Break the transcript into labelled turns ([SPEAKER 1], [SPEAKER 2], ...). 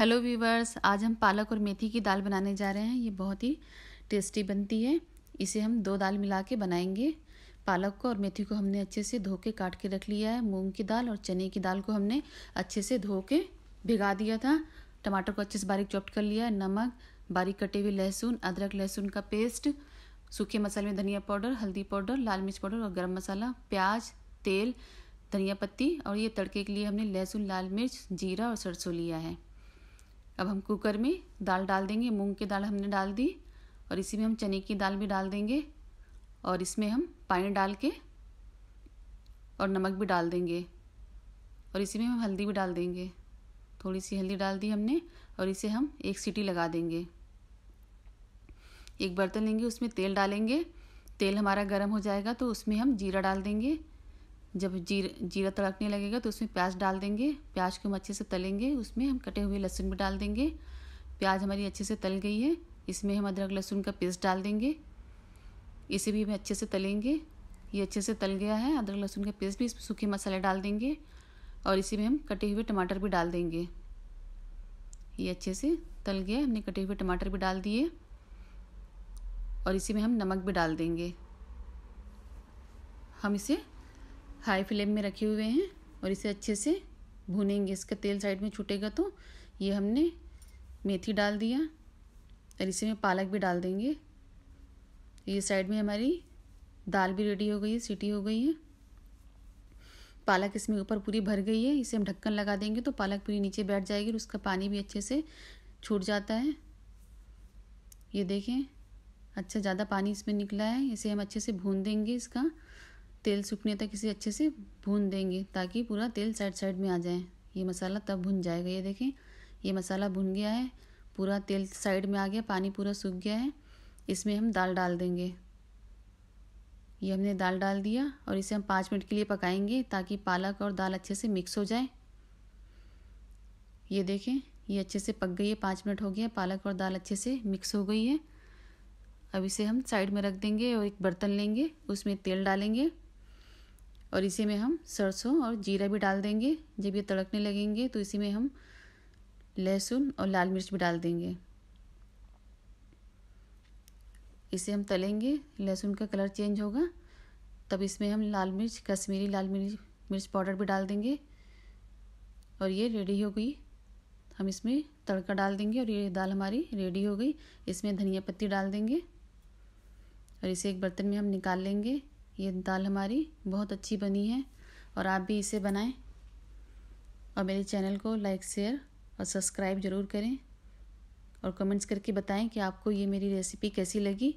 [SPEAKER 1] hello viewers आज हम पालक और मेथी की दाल बनाने जा रहे हैं ये बहुत ही टेस्टी बनती है इसे हम दो दाल मिला के बनाएंगे पालक को और मेथी को हमने अच्छे से धो के काट के रख लिया है मूंग की दाल और चने की दाल को हमने अच्छे से धो के भिगा दिया था टमाटर को अच्छे से बारीक चॉप्ट कर लिया है नमक बारीक कटे हुए लहसुन अदरक लहसुन का पेस्ट सूखे मसाले में धनिया पाउडर हल्दी पाउडर लाल मिर्च पाउडर और गर्म मसाला प्याज तेल धनिया पत्ती और ये तड़के के लिए हमने लहसुन लाल मिर्च जीरा और सरसों लिया है अब हम कुकर में दाल डाल देंगे मूंग की दाल हमने डाल दी और इसी में हम चने की दाल भी डाल देंगे और इसमें हम पानी डाल के और नमक भी डाल देंगे और इसी में हम हल्दी भी डाल देंगे थोड़ी सी हल्दी डाल दी हमने और इसे हम एक सीटी लगा देंगे एक बर्तन लेंगे उसमें तेल डालेंगे तेल हमारा गर्म हो जाएगा तो उसमें हम जीरा डाल देंगे जब जीर जीरा तड़कने लगेगा तो उसमें प्याज डाल देंगे प्याज को हम अच्छे से तलेंगे उसमें हम कटे हुए लहसुन भी डाल देंगे प्याज हमारी अच्छे से तल गई है इसमें हम अदरक लहसुन का पेस्ट डाल देंगे इसे भी हम अच्छे से तलेंगे ये अच्छे से तल गया है अदरक लहसुन का पेस्ट भी इसमें सूखे मसाले डाल देंगे और इसी में हम कटे हुए टमाटर भी डाल देंगे ये अच्छे से तल गया हमने कटे हुए टमाटर भी डाल दिए और इसी में हम नमक भी डाल देंगे हम इसे हाई फ्लेम में रखे हुए हैं और इसे अच्छे से भुनेंगे इसका तेल साइड में छूटेगा तो ये हमने मेथी डाल दिया और इसे में पालक भी डाल देंगे ये साइड में हमारी दाल भी रेडी हो गई है सीटी हो गई है पालक इसमें ऊपर पूरी भर गई है इसे हम ढक्कन लगा देंगे तो पालक पूरी नीचे बैठ जाएगी और उसका पानी भी अच्छे से छूट जाता है ये देखें अच्छा ज़्यादा पानी इसमें निकला है इसे हम अच्छे से भून देंगे इसका तेल सूखने तक इसे अच्छे से भून देंगे ताकि पूरा तेल साइड साइड में आ जाए ये मसाला तब भुन जाएगा ये देखें ये मसाला भुन गया है पूरा तेल साइड में आ गया पानी पूरा सूख गया है इसमें हम दाल डाल देंगे ये हमने दाल डाल दिया और इसे हम पाँच मिनट के लिए पकाएंगे ताकि पालक और दाल अच्छे से मिक्स हो जाए ये देखें ये अच्छे से पक गई है पाँच मिनट हो गया पालक और दाल अच्छे से मिक्स हो गई है अब इसे हम साइड में रख देंगे और एक बर्तन लेंगे उसमें तेल डालेंगे और इसी में हम सरसों और जीरा भी डाल देंगे जब ये तड़कने लगेंगे तो इसी में हम लहसुन और लाल मिर्च भी डाल देंगे इसे हम तलेंगे लहसुन का कलर चेंज होगा तब इसमें हम लाल मिर्च कश्मीरी लाल मिर्च मिर्च पाउडर भी डाल देंगे और ये रेडी हो गई हम इसमें तड़का डाल देंगे और ये दाल हमारी रेडी हो गई इसमें धनिया पत्ती डाल देंगे और इसे एक बर्तन में हम निकाल लेंगे ये दाल हमारी बहुत अच्छी बनी है और आप भी इसे बनाएं और मेरे चैनल को लाइक शेयर और सब्सक्राइब ज़रूर करें और कमेंट्स करके बताएं कि आपको ये मेरी रेसिपी कैसी लगी